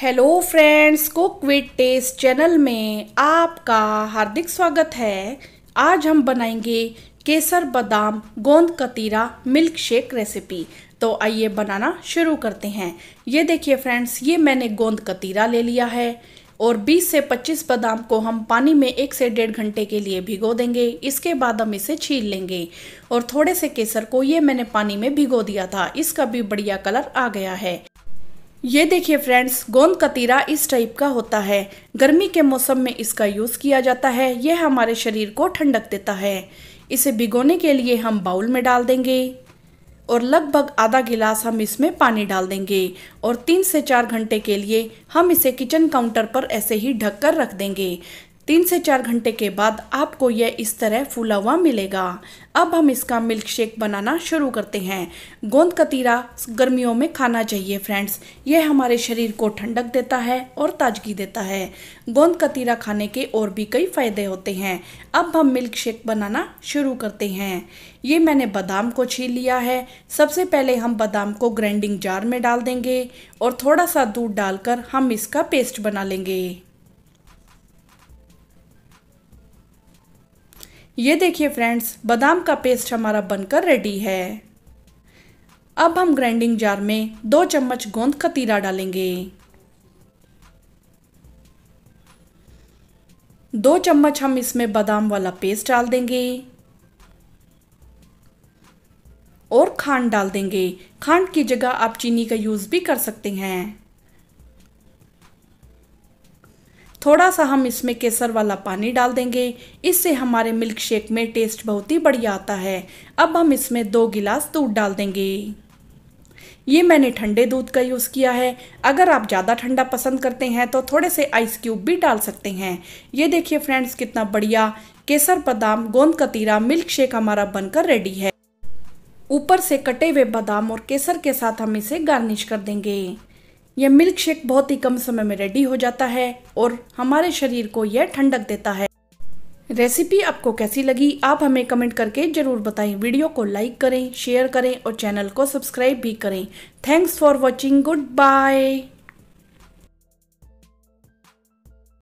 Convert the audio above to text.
hello friends cook with taste channel में आपका हार्दिक स्वागत है आज हम बनाएंगे केसर बादाम गोंद कतीरा मिल्क शेक रेसिपी तो आइए बनाना शुरू करते हैं ये देखिए फ्रेंड्स ये मैंने गोंद कतीरा ले लिया है और 20 से 25 बादाम को हम पानी में एक से डेढ़ घंटे के लिए भिगो देंगे इसके बाद हम इसे छील लेंगे और थोड़े से केसर को ये मैंने पानी में भिगो दिया था इसका भी बढ़िया कलर आ गया है ये देखिए फ्रेंड्स गोंद कतीरा इस टाइप का होता है गर्मी के मौसम में इसका यूज़ किया जाता है यह हमारे शरीर को ठंडक देता है इसे भिगोने के लिए हम बाउल में डाल देंगे और लगभग आधा गिलास हम इसमें पानी डाल देंगे और तीन से चार घंटे के लिए हम इसे किचन काउंटर पर ऐसे ही ढककर रख देंगे तीन से चार घंटे के बाद आपको यह इस तरह फूला हुआ मिलेगा अब हम इसका मिल्क शेक बनाना शुरू करते हैं गोंद कतीरा गर्मियों में खाना चाहिए फ्रेंड्स यह हमारे शरीर को ठंडक देता है और ताजगी देता है गोंद कतीरा खाने के और भी कई फ़ायदे होते हैं अब हम मिल्क शेक बनाना शुरू करते हैं ये मैंने बादाम को छील लिया है सबसे पहले हम बादाम को ग्राइंडिंग जार में डाल देंगे और थोड़ा सा दूध डालकर हम इसका पेस्ट बना लेंगे ये देखिए फ्रेंड्स बादाम का पेस्ट हमारा बनकर रेडी है अब हम ग्राइंडिंग जार में दो चम्मच गोंद खतीरा डालेंगे दो चम्मच हम इसमें बादाम वाला पेस्ट डाल देंगे और खांड डाल देंगे खांड की जगह आप चीनी का यूज़ भी कर सकते हैं थोड़ा सा हम इसमें केसर वाला पानी डाल देंगे इससे हमारे मिल्क शेक में टेस्ट बहुत ही बढ़िया आता है अब हम इसमें दो गिलास दूध डाल देंगे ये मैंने ठंडे दूध का यूज़ किया है अगर आप ज़्यादा ठंडा पसंद करते हैं तो थोड़े से आइस क्यूब भी डाल सकते हैं ये देखिए फ्रेंड्स कितना बढ़िया केसर बादाम गोंद कतीरा मिल्क शेक हमारा बनकर रेडी है ऊपर से कटे हुए बादाम और केसर के साथ हम इसे गार्निश कर देंगे यह मिल्क शेक बहुत ही कम समय में रेडी हो जाता है और हमारे शरीर को यह ठंडक देता है रेसिपी आपको कैसी लगी आप हमें कमेंट करके ज़रूर बताएं वीडियो को लाइक करें शेयर करें और चैनल को सब्सक्राइब भी करें thanks for watching good bye